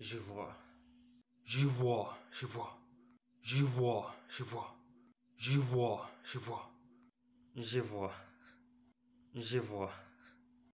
Живо. Живо. Живо. Живо. Живо. Живо. Живо. Живо. Живо.